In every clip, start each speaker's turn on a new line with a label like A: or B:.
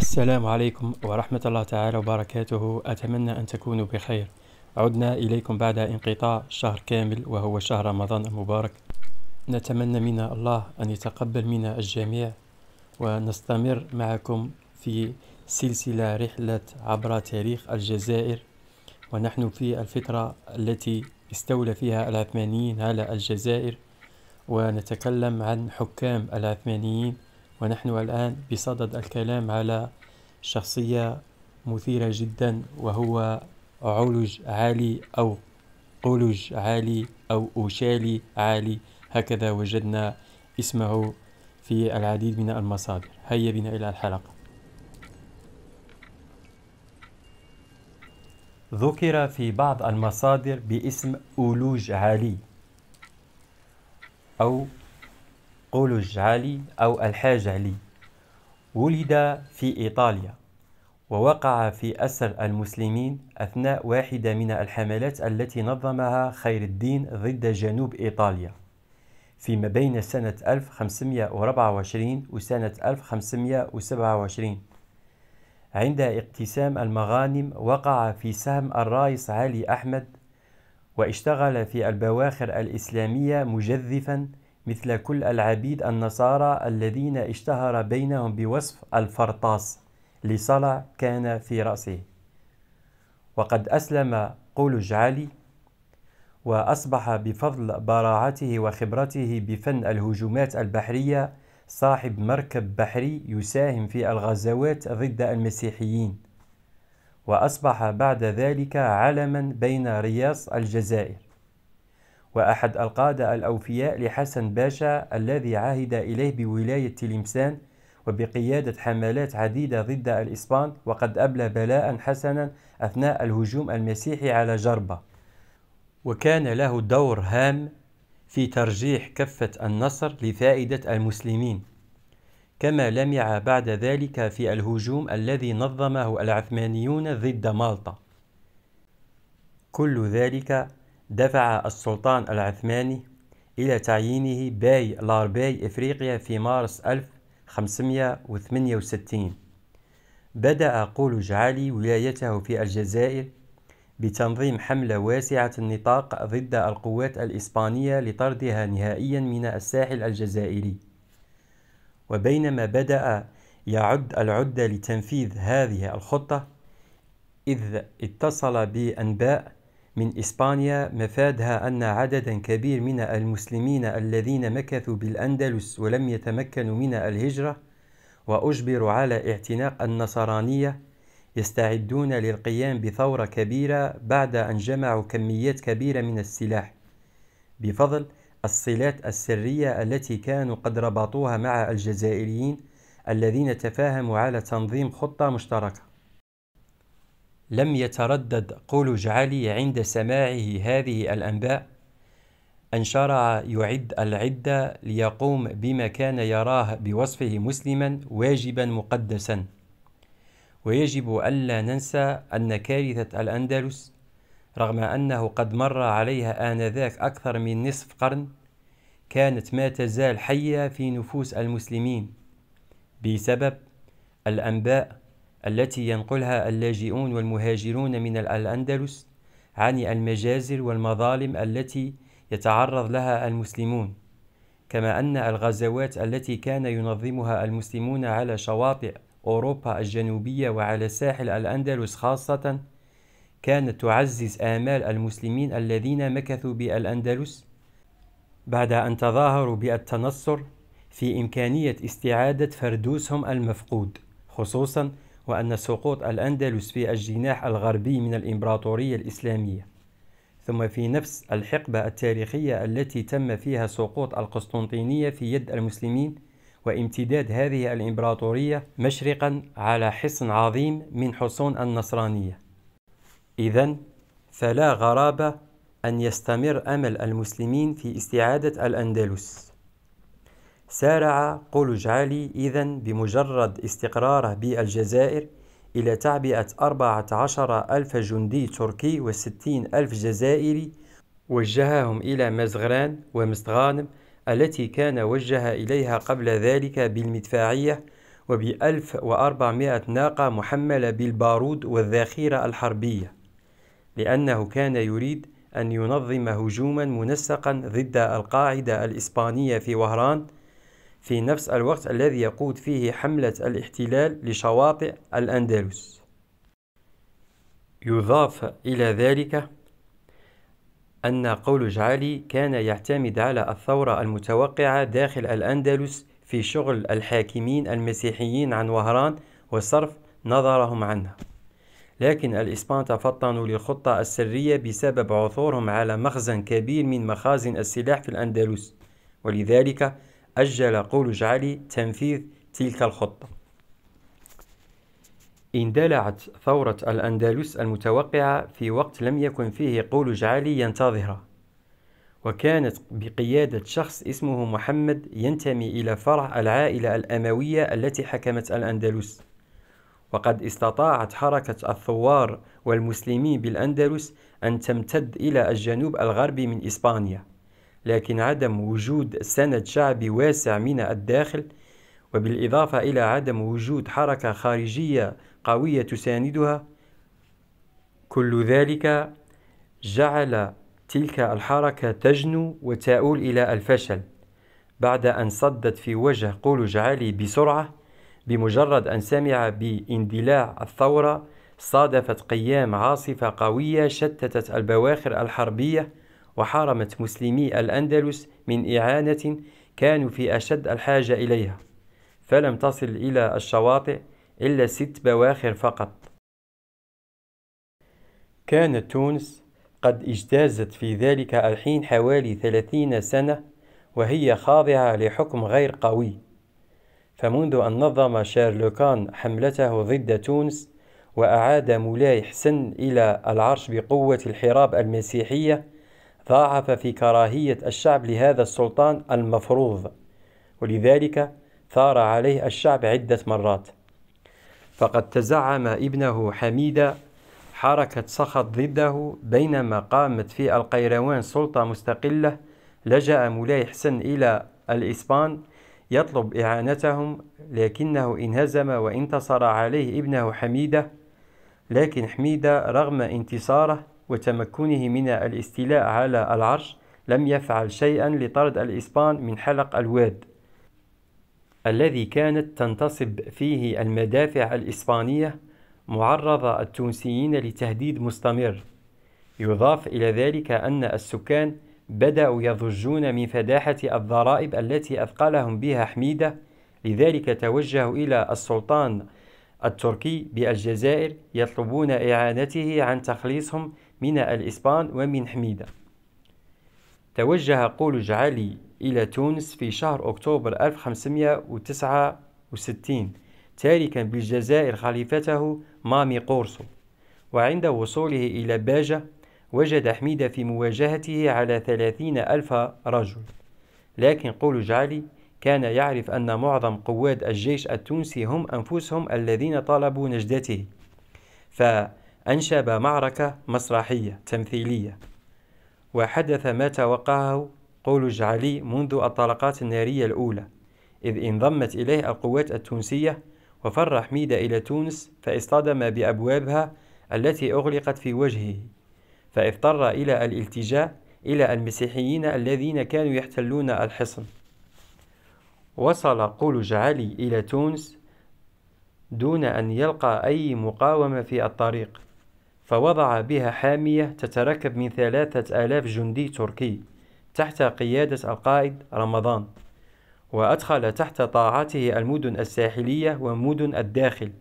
A: السلام عليكم ورحمة الله تعالى وبركاته أتمنى أن تكونوا بخير عدنا إليكم بعد انقطاع شهر كامل وهو شهر رمضان المبارك نتمنى من الله أن يتقبل منا الجميع ونستمر معكم في سلسلة رحلة عبر تاريخ الجزائر ونحن في الفترة التي استولى فيها العثمانيين على الجزائر ونتكلم عن حكام العثمانيين ونحن الآن بصدد الكلام على شخصية مثيرة جدا وهو علج عالي أو قلج عالي أو أوشالي عالي هكذا وجدنا اسمه في العديد من المصادر هيا بنا إلى الحلقة ذكر في بعض المصادر باسم أولوج عالي أو قولوا الجعالي أو الحاج علي ولد في إيطاليا ووقع في أسر المسلمين أثناء واحدة من الحملات التي نظمها خير الدين ضد جنوب إيطاليا فيما بين سنة 1524 وسنة 1527 عند اقتسام المغانم وقع في سهم الرايس علي أحمد واشتغل في البواخر الإسلامية مجذفا مثل كل العبيد النصارى الذين اشتهر بينهم بوصف الفرطاس لصلع كان في رأسه وقد أسلم قول علي وأصبح بفضل براعته وخبرته بفن الهجومات البحرية صاحب مركب بحري يساهم في الغزوات ضد المسيحيين وأصبح بعد ذلك علما بين رياض الجزائر وأحد القادة الأوفياء لحسن باشا الذي عهد إليه بولاية تلمسان وبقيادة حملات عديدة ضد الإسبان وقد أبلى بلاء حسنا أثناء الهجوم المسيحي على جربة وكان له دور هام في ترجيح كفة النصر لفائدة المسلمين كما لمع بعد ذلك في الهجوم الذي نظمه العثمانيون ضد مالطا كل ذلك دفع السلطان العثماني إلى تعيينه باي لارباي إفريقيا في مارس 1568 بدأ قولج علي ولايته في الجزائر بتنظيم حملة واسعة النطاق ضد القوات الإسبانية لطردها نهائيا من الساحل الجزائري وبينما بدأ يعد العدة لتنفيذ هذه الخطة إذ اتصل بأنباء من إسبانيا مفادها أن عددا كبير من المسلمين الذين مكثوا بالأندلس ولم يتمكنوا من الهجرة وأجبروا على اعتناق النصرانية يستعدون للقيام بثورة كبيرة بعد أن جمعوا كميات كبيرة من السلاح بفضل الصلات السرية التي كانوا قد ربطوها مع الجزائريين الذين تفاهموا على تنظيم خطة مشتركة لم يتردد قول جعلي عند سماعه هذه الأنباء أن شرع يعد العدة ليقوم بما كان يراه بوصفه مسلما واجبا مقدسا ويجب ألا ننسى أن كارثة الأندلس رغم أنه قد مر عليها آنذاك أكثر من نصف قرن كانت ما تزال حية في نفوس المسلمين بسبب الأنباء التي ينقلها اللاجئون والمهاجرون من الأندلس عن المجازر والمظالم التي يتعرض لها المسلمون كما أن الغزوات التي كان ينظمها المسلمون على شواطئ أوروبا الجنوبية وعلى ساحل الأندلس خاصة كانت تعزز آمال المسلمين الذين مكثوا بالأندلس بعد أن تظاهروا بالتنصر في إمكانية استعادة فردوسهم المفقود خصوصا وأن سقوط الأندلس في الجناح الغربي من الإمبراطورية الإسلامية ثم في نفس الحقبة التاريخية التي تم فيها سقوط القسطنطينية في يد المسلمين وامتداد هذه الإمبراطورية مشرقا على حصن عظيم من حصون النصرانية إذا فلا غرابة أن يستمر أمل المسلمين في استعادة الأندلس سارع قول جعالي إذا بمجرد استقراره بالجزائر إلى تعبئة 14 ألف جندي تركي وستين ألف جزائري وجههم إلى مزغران ومستغانم التي كان وجه إليها قبل ذلك بالمدفعية وبألف وأربعمائة ناقة محملة بالبارود والذخيرة الحربية لأنه كان يريد أن ينظم هجوما منسقا ضد القاعدة الإسبانية في وهران في نفس الوقت الذي يقود فيه حملة الاحتلال لشواطئ الأندلس يضاف إلى ذلك أن قول جعالي كان يعتمد على الثورة المتوقعة داخل الأندلس في شغل الحاكمين المسيحيين عن وهران وصرف نظرهم عنها لكن الإسبان تفطنوا للخطة السرية بسبب عثورهم على مخزن كبير من مخازن السلاح في الأندلس ولذلك أجل قول جعلي تنفيذ تلك الخطة اندلعت ثورة الأندلس المتوقعة في وقت لم يكن فيه قول جعلي ينتظره وكانت بقيادة شخص اسمه محمد ينتمي إلى فرع العائلة الأموية التي حكمت الأندلس وقد استطاعت حركة الثوار والمسلمين بالأندلس أن تمتد إلى الجنوب الغربي من إسبانيا لكن عدم وجود سند شعبي واسع من الداخل وبالإضافة إلى عدم وجود حركة خارجية قوية تساندها كل ذلك جعل تلك الحركة تجنو وتؤول إلى الفشل بعد أن صدت في وجه قولج علي بسرعة بمجرد أن سمع باندلاع الثورة صادفت قيام عاصفة قوية شتتت البواخر الحربية وحرمت مسلمي الأندلس من إعانة كانوا في أشد الحاجة إليها فلم تصل إلى الشواطئ إلا ست بواخر فقط كانت تونس قد اجتازت في ذلك الحين حوالي ثلاثين سنة وهي خاضعة لحكم غير قوي فمنذ أن نظم شارلوكان حملته ضد تونس وأعاد مولاي حسن إلى العرش بقوة الحراب المسيحية ضاعف في كراهية الشعب لهذا السلطان المفروض ولذلك ثار عليه الشعب عدة مرات فقد تزعم ابنه حميدة حركة سخط ضده بينما قامت في القيروان سلطة مستقلة لجأ مولاي حسن إلى الإسبان يطلب إعانتهم لكنه انهزم وانتصر عليه ابنه حميدة لكن حميدة رغم انتصاره وتمكنه من الاستيلاء على العرش لم يفعل شيئا لطرد الإسبان من حلق الواد الذي كانت تنتصب فيه المدافع الإسبانية معرضة التونسيين لتهديد مستمر يضاف إلى ذلك أن السكان بدأوا يضجون من فداحة الضرائب التي أثقلهم بها حميدة لذلك توجهوا إلى السلطان التركي بالجزائر يطلبون إعانته عن تخليصهم من الإسبان ومن حميدة توجه قول جعلي إلى تونس في شهر أكتوبر 1569 تاركا بالجزائر خليفته مامي قورسو وعند وصوله إلى باجة وجد حميدة في مواجهته على ثلاثين ألف رجل لكن قول جعلي كان يعرف أن معظم قواد الجيش التونسي هم أنفسهم الذين طلبوا نجدته ف أنشب معركة مسرحية تمثيلية وحدث ما توقعه قول جعلي منذ الطلقات النارية الأولى إذ انضمت إليه القوات التونسية وفر حميدة إلى تونس فاصطدم بأبوابها التي أغلقت في وجهه فاضطر إلى الالتجاء إلى المسيحيين الذين كانوا يحتلون الحصن وصل قول جعلي إلى تونس دون أن يلقى أي مقاومة في الطريق فوضع بها حامية تتركب من ثلاثة آلاف جندي تركي تحت قيادة القائد رمضان وأدخل تحت طاعته المدن الساحلية ومدن الداخل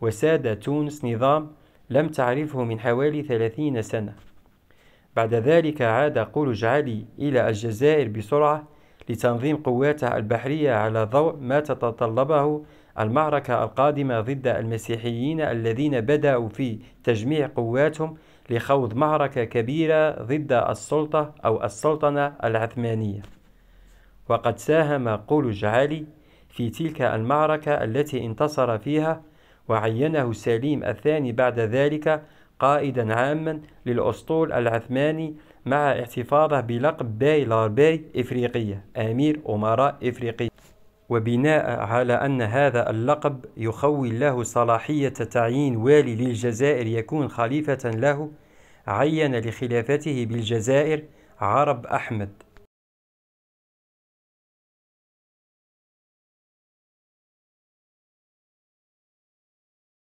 A: وساد تونس نظام لم تعرفه من حوالي ثلاثين سنة بعد ذلك عاد قول علي إلى الجزائر بسرعة لتنظيم قواته البحرية على ضوء ما تتطلبه المعركة القادمة ضد المسيحيين الذين بدأوا في تجميع قواتهم لخوض معركة كبيرة ضد السلطة أو السلطنة العثمانية وقد ساهم قول علي في تلك المعركة التي انتصر فيها وعينه سليم الثاني بعد ذلك قائدا عاما للأسطول العثماني مع احتفاظه بلقب باي لارباي إفريقية أمير أمراء إفريقية وبناء على أن هذا اللقب يخول له صلاحية تعيين والي للجزائر يكون خليفة له عين لخلافته بالجزائر عرب أحمد